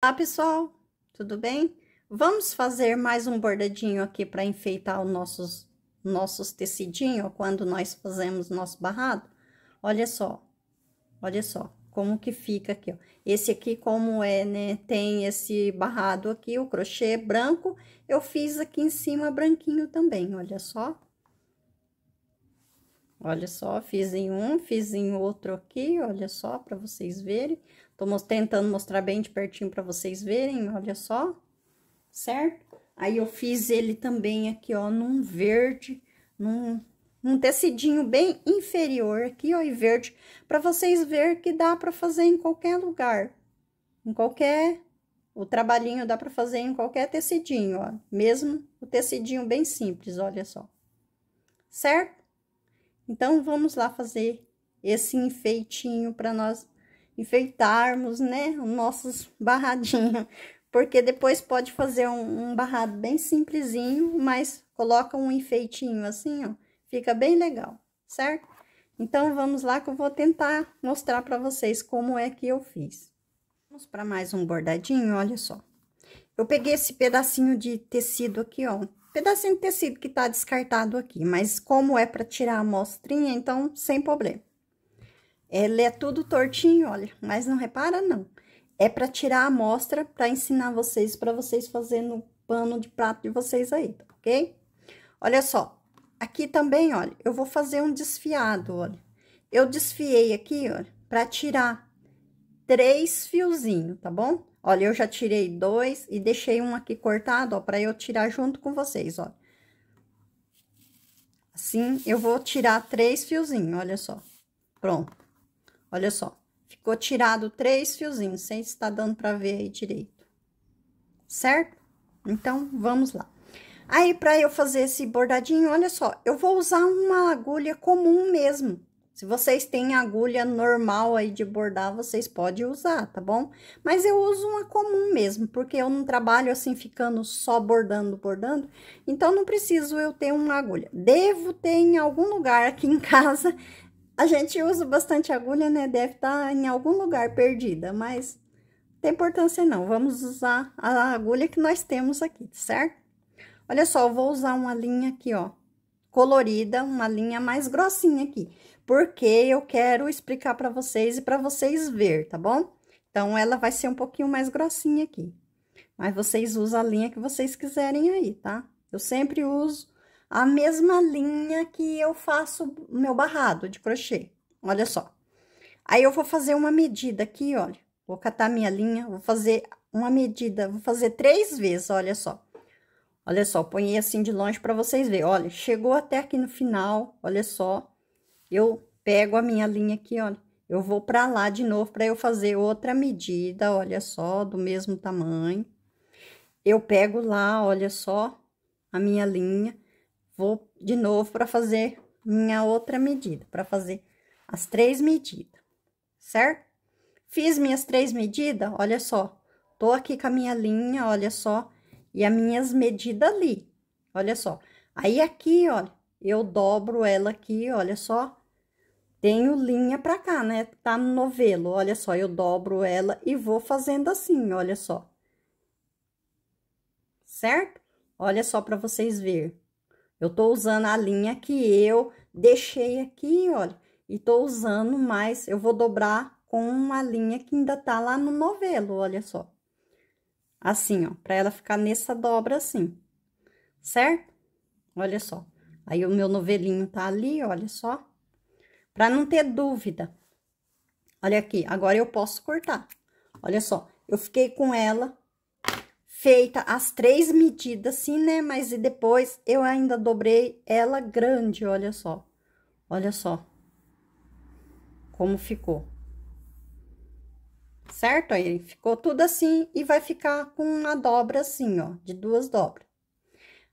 Olá pessoal, tudo bem? Vamos fazer mais um bordadinho aqui para enfeitar os nossos, nossos tecidinhos quando nós fazemos nosso barrado? Olha só, olha só como que fica aqui, ó. Esse aqui como é, né, tem esse barrado aqui, o crochê branco, eu fiz aqui em cima branquinho também, olha só. Olha só, fiz em um, fiz em outro aqui, olha só, para vocês verem. Tô tentando mostrar bem de pertinho pra vocês verem, olha só, certo? Aí, eu fiz ele também aqui, ó, num verde, num, num tecidinho bem inferior aqui, ó, e verde, pra vocês verem que dá pra fazer em qualquer lugar, em qualquer... O trabalhinho dá pra fazer em qualquer tecidinho, ó, mesmo o tecidinho bem simples, olha só, certo? Então, vamos lá fazer esse enfeitinho para nós enfeitarmos, né, os nossos barradinhos, porque depois pode fazer um, um barrado bem simplesinho, mas coloca um enfeitinho assim, ó, fica bem legal, certo? Então, vamos lá que eu vou tentar mostrar para vocês como é que eu fiz. Vamos para mais um bordadinho, olha só. Eu peguei esse pedacinho de tecido aqui, ó, pedacinho de tecido que tá descartado aqui, mas como é para tirar a amostrinha, então, sem problema. Ele é tudo tortinho, olha, mas não repara não. É para tirar a amostra para ensinar vocês, para vocês no pano de prato de vocês aí, tá ok? Olha só, aqui também, olha, eu vou fazer um desfiado, olha. Eu desfiei aqui, olha, para tirar três fiozinhos, tá bom? Olha, eu já tirei dois e deixei um aqui cortado, ó, para eu tirar junto com vocês, ó. Assim, eu vou tirar três fiozinhos, olha só. Pronto. Olha só, ficou tirado três fiozinhos, sei se tá dando pra ver aí direito, certo? Então, vamos lá. Aí, pra eu fazer esse bordadinho, olha só, eu vou usar uma agulha comum mesmo. Se vocês têm agulha normal aí de bordar, vocês podem usar, tá bom? Mas eu uso uma comum mesmo, porque eu não trabalho assim, ficando só bordando, bordando. Então, não preciso eu ter uma agulha. Devo ter em algum lugar aqui em casa a gente usa bastante agulha, né? Deve estar tá em algum lugar perdida, mas não tem importância não. Vamos usar a agulha que nós temos aqui, certo? Olha só, eu vou usar uma linha aqui, ó, colorida, uma linha mais grossinha aqui, porque eu quero explicar para vocês e para vocês ver, tá bom? Então, ela vai ser um pouquinho mais grossinha aqui, mas vocês usam a linha que vocês quiserem aí, tá? Eu sempre uso a mesma linha que eu faço meu barrado de crochê. Olha só. Aí, eu vou fazer uma medida aqui, olha. Vou catar minha linha, vou fazer uma medida, vou fazer três vezes, olha só. Olha só, ponhei assim de longe para vocês verem. Olha, chegou até aqui no final, olha só. Eu pego a minha linha aqui, olha. Eu vou para lá de novo para eu fazer outra medida, olha só, do mesmo tamanho. Eu pego lá, olha só, a minha linha vou de novo para fazer minha outra medida, para fazer as três medidas, certo? Fiz minhas três medidas, olha só, tô aqui com a minha linha, olha só, e as minhas medidas ali, olha só. Aí aqui, olha, eu dobro ela aqui, olha só, tenho linha pra cá, né? Tá no novelo, olha só, eu dobro ela e vou fazendo assim, olha só. Certo? Olha só pra vocês verem. Eu tô usando a linha que eu deixei aqui, olha, e tô usando mais, eu vou dobrar com uma linha que ainda tá lá no novelo, olha só. Assim, ó, pra ela ficar nessa dobra assim, certo? Olha só. Aí, o meu novelinho tá ali, olha só. Pra não ter dúvida. Olha aqui, agora eu posso cortar. Olha só, eu fiquei com ela feita as três medidas, assim, né? Mas e depois eu ainda dobrei ela grande, olha só. Olha só. Como ficou. Certo? Aí ficou tudo assim e vai ficar com uma dobra assim, ó, de duas dobras.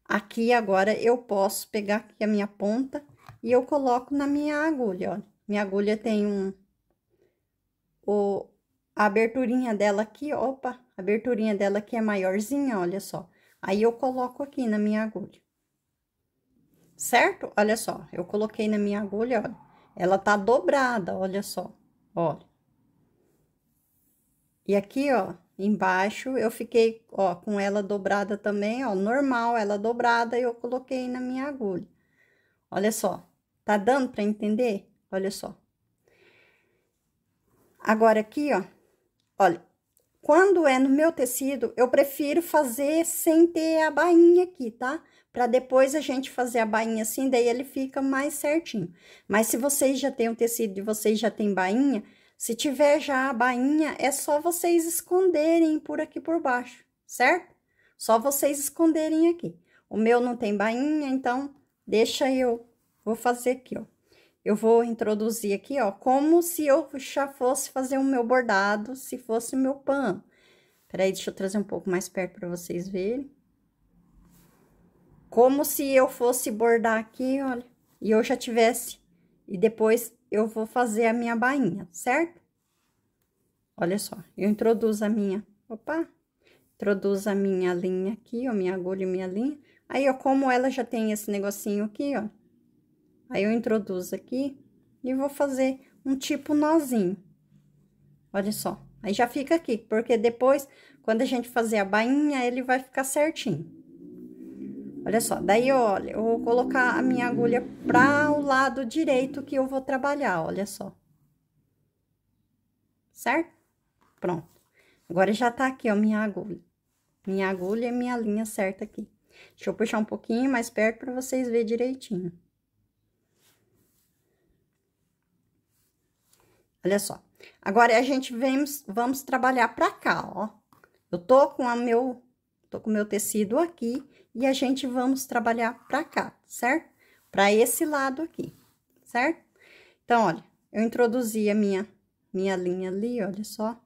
Aqui agora eu posso pegar aqui a minha ponta e eu coloco na minha agulha, olha. Minha agulha tem um... O, a aberturinha dela aqui, opa, aberturinha dela que é maiorzinha, olha só. Aí, eu coloco aqui na minha agulha. Certo? Olha só, eu coloquei na minha agulha, olha. Ela tá dobrada, olha só, olha. E aqui, ó, embaixo, eu fiquei, ó, com ela dobrada também, ó, normal, ela dobrada, eu coloquei na minha agulha. Olha só, tá dando pra entender? Olha só. Agora aqui, ó, olha, quando é no meu tecido, eu prefiro fazer sem ter a bainha aqui, tá? Pra depois a gente fazer a bainha assim, daí ele fica mais certinho. Mas se vocês já têm o tecido e vocês já têm bainha, se tiver já a bainha, é só vocês esconderem por aqui por baixo, certo? Só vocês esconderem aqui. O meu não tem bainha, então deixa eu... Vou fazer aqui, ó. Eu vou introduzir aqui, ó, como se eu já fosse fazer o meu bordado, se fosse o meu pano. Peraí, deixa eu trazer um pouco mais perto para vocês verem. Como se eu fosse bordar aqui, olha, e eu já tivesse. E depois eu vou fazer a minha bainha, certo? Olha só, eu introduzo a minha, opa, introduzo a minha linha aqui, ó, minha agulha e minha linha. Aí, ó, como ela já tem esse negocinho aqui, ó, Aí, eu introduzo aqui e vou fazer um tipo nozinho. Olha só. Aí, já fica aqui, porque depois, quando a gente fazer a bainha, ele vai ficar certinho. Olha só, daí, olha, eu vou colocar a minha agulha para o lado direito que eu vou trabalhar, olha só. Certo? Pronto. Agora, já tá aqui, ó, minha agulha. Minha agulha e minha linha certa aqui. Deixa eu puxar um pouquinho mais perto para vocês verem direitinho. Olha só. Agora, a gente vem, vamos trabalhar pra cá, ó. Eu tô com a meu, tô com o meu tecido aqui e a gente vamos trabalhar pra cá, certo? Pra esse lado aqui, certo? Então, olha, eu introduzi a minha, minha linha ali, olha só.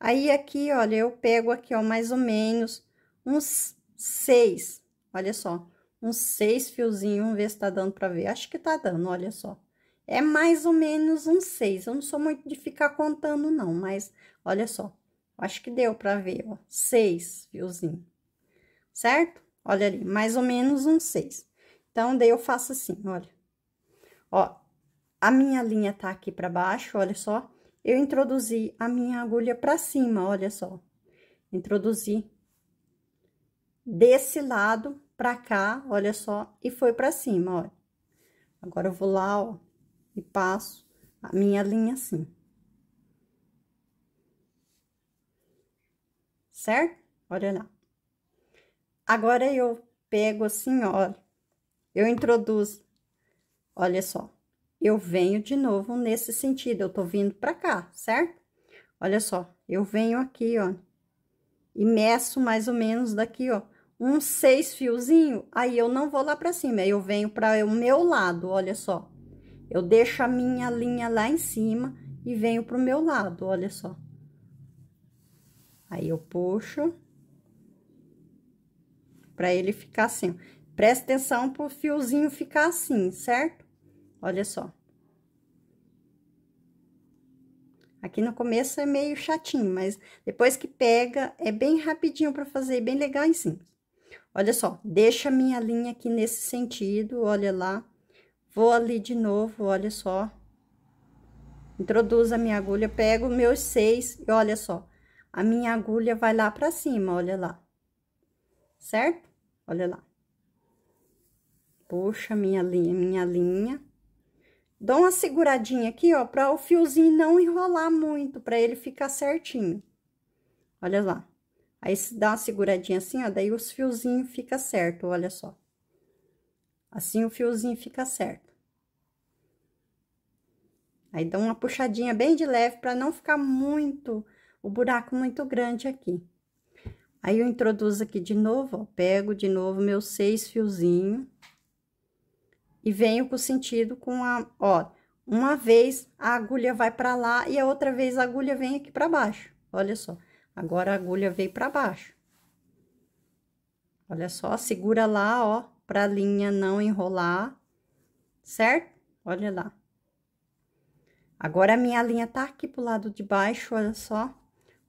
Aí, aqui, olha, eu pego aqui, ó, mais ou menos uns seis, olha só. Uns seis fiozinhos, vamos ver se tá dando pra ver. Acho que tá dando, olha só. É mais ou menos um seis. Eu não sou muito de ficar contando, não, mas olha só. Acho que deu pra ver, ó. Seis fiozinho, certo? Olha ali, mais ou menos um seis. Então, daí eu faço assim, olha. Ó, a minha linha tá aqui pra baixo, olha só. Eu introduzi a minha agulha pra cima, olha só. Introduzi desse lado pra cá, olha só, e foi pra cima, olha. Agora, eu vou lá, ó e passo a minha linha assim. Certo? Olha lá. Agora, eu pego assim, ó, eu introduzo, olha só, eu venho de novo nesse sentido, eu tô vindo pra cá, certo? Olha só, eu venho aqui, ó, e meço mais ou menos daqui, ó, uns seis fiozinho, aí eu não vou lá pra cima, eu venho para o meu lado, olha só. Eu deixo a minha linha lá em cima e venho pro meu lado, olha só. Aí, eu puxo. Pra ele ficar assim. Presta atenção pro fiozinho ficar assim, certo? Olha só. Aqui no começo é meio chatinho, mas depois que pega, é bem rapidinho pra fazer, bem legal e simples. Olha só, deixa a minha linha aqui nesse sentido, olha lá. Vou ali de novo, olha só. Introduzo a minha agulha, pego meus seis e olha só. A minha agulha vai lá pra cima, olha lá. Certo? Olha lá. Puxa minha linha, minha linha. Dou uma seguradinha aqui, ó, pra o fiozinho não enrolar muito, pra ele ficar certinho. Olha lá. Aí, se dá uma seguradinha assim, ó, daí os fiozinhos fica certo, olha só. Assim o fiozinho fica certo. Aí dá uma puxadinha bem de leve para não ficar muito, o buraco muito grande aqui. Aí eu introduzo aqui de novo, ó, pego de novo meus seis fiozinhos. E venho com o sentido com a, ó, uma vez a agulha vai para lá e a outra vez a agulha vem aqui para baixo. Olha só, agora a agulha veio para baixo. Olha só, segura lá, ó, pra linha não enrolar, certo? Olha lá. Agora, a minha linha tá aqui pro lado de baixo, olha só.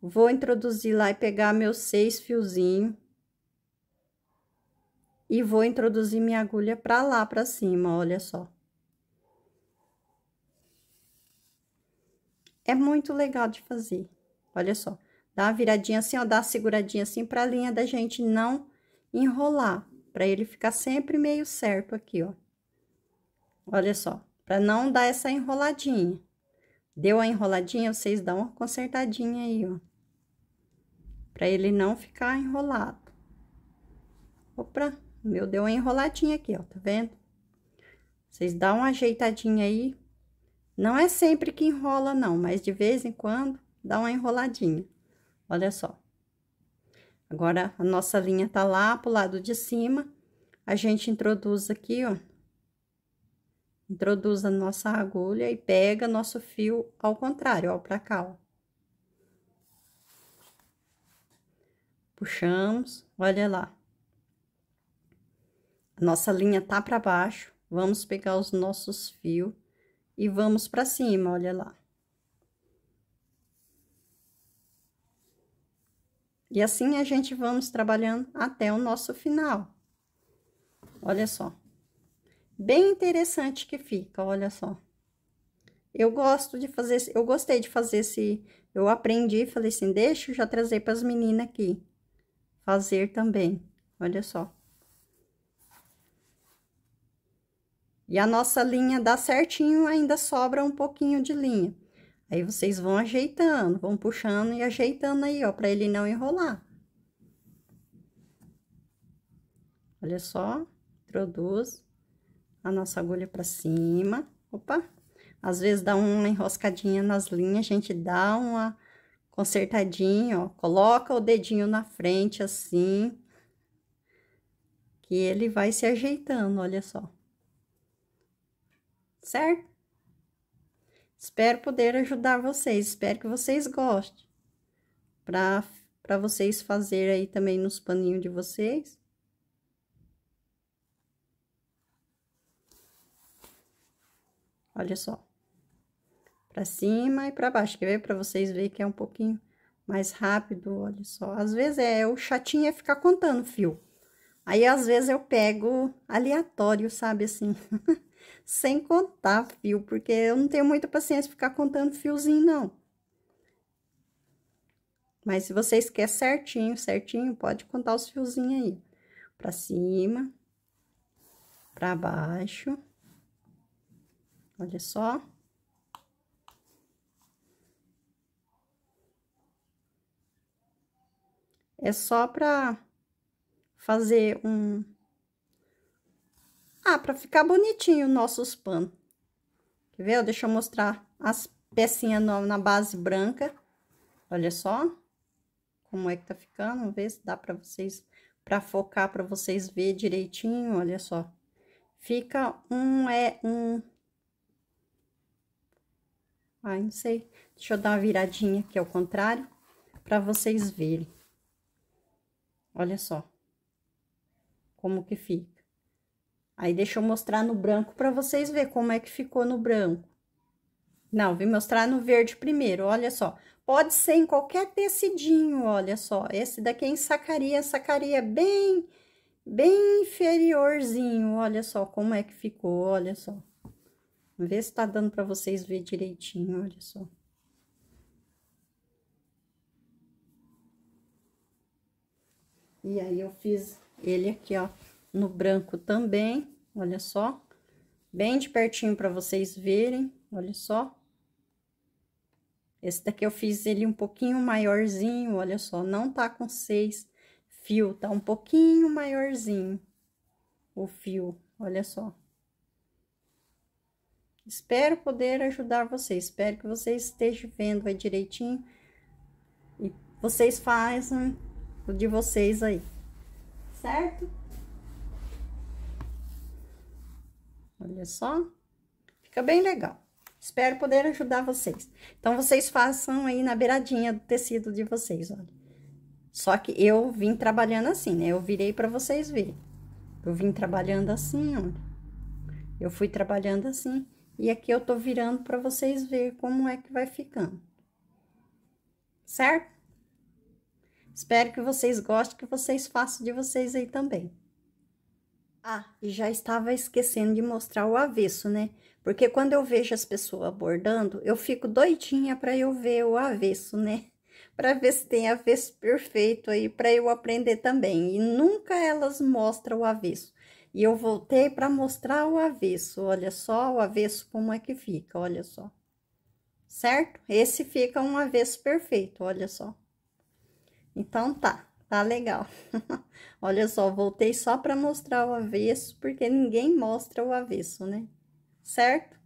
Vou introduzir lá e pegar meus seis fiozinhos. E vou introduzir minha agulha pra lá, pra cima, olha só. É muito legal de fazer, olha só. Dá uma viradinha assim, ó, dá uma seguradinha assim pra linha da gente não enrolar para ele ficar sempre meio certo aqui, ó. Olha só, para não dar essa enroladinha. Deu a enroladinha, vocês dão uma consertadinha aí, ó. Para ele não ficar enrolado. Opa, o meu deu uma enroladinha aqui, ó, tá vendo? Vocês dão uma ajeitadinha aí. Não é sempre que enrola, não, mas de vez em quando dá uma enroladinha. Olha só. Agora, a nossa linha tá lá pro lado de cima, a gente introduz aqui, ó. Introduz a nossa agulha e pega nosso fio ao contrário, ó, pra cá, ó. Puxamos, olha lá. A nossa linha tá pra baixo, vamos pegar os nossos fios e vamos pra cima, olha lá. E assim a gente vamos trabalhando até o nosso final. Olha só. Bem interessante que fica, olha só. Eu gosto de fazer, eu gostei de fazer esse, eu aprendi, falei assim, deixa eu já trazer para as meninas aqui. Fazer também, olha só. E a nossa linha dá certinho, ainda sobra um pouquinho de linha. Aí vocês vão ajeitando, vão puxando e ajeitando aí, ó, pra ele não enrolar. Olha só, introduz a nossa agulha pra cima. Opa! Às vezes dá uma enroscadinha nas linhas, a gente dá uma consertadinha, ó. Coloca o dedinho na frente, assim. Que ele vai se ajeitando, olha só. Certo? Espero poder ajudar vocês, espero que vocês gostem. Pra, pra vocês fazer aí também nos paninhos de vocês. Olha só. Pra cima e pra baixo, quer ver? Pra vocês verem que é um pouquinho mais rápido, olha só. Às vezes é, o chatinho é ficar contando fio. Aí, às vezes, eu pego aleatório, sabe, assim... sem contar fio, porque eu não tenho muita paciência ficar contando fiozinho, não. Mas se vocês querem certinho, certinho, pode contar os fiozinhos aí. Pra cima, pra baixo. Olha só. É só pra fazer um ah, para ficar bonitinho o nosso pano. Quer ver? Deixa eu mostrar as pecinhas na base branca. Olha só como é que tá ficando. Vamos ver se dá para vocês, para focar, para vocês ver direitinho. Olha só. Fica um, é um... Ai, ah, não sei. Deixa eu dar uma viradinha aqui ao contrário, para vocês verem. Olha só. Como que fica. Aí, deixa eu mostrar no branco para vocês ver como é que ficou no branco. Não, vim mostrar no verde primeiro, olha só. Pode ser em qualquer tecidinho, olha só. Esse daqui é em sacaria, sacaria é bem, bem inferiorzinho. Olha só como é que ficou, olha só. Vê se tá dando para vocês ver direitinho, olha só. E aí, eu fiz ele aqui, ó no branco também, olha só. Bem de pertinho para vocês verem, olha só. Esse daqui eu fiz ele um pouquinho maiorzinho, olha só, não tá com seis fio, tá um pouquinho maiorzinho o fio, olha só. Espero poder ajudar vocês, espero que vocês estejam vendo aí direitinho. E vocês façam o de vocês aí, certo? Olha só. Fica bem legal. Espero poder ajudar vocês. Então, vocês façam aí na beiradinha do tecido de vocês, olha. Só que eu vim trabalhando assim, né? Eu virei para vocês verem. Eu vim trabalhando assim, olha. Eu fui trabalhando assim. E aqui eu tô virando para vocês verem como é que vai ficando. Certo? Espero que vocês gostem, que vocês façam de vocês aí também. Ah, e já estava esquecendo de mostrar o avesso, né? Porque quando eu vejo as pessoas bordando, eu fico doidinha para eu ver o avesso, né? Para ver se tem avesso perfeito aí, para eu aprender também. E nunca elas mostram o avesso. E eu voltei para mostrar o avesso, olha só o avesso como é que fica, olha só. Certo? Esse fica um avesso perfeito, olha só. Então, tá. Tá legal. Olha só, voltei só para mostrar o avesso, porque ninguém mostra o avesso, né? Certo?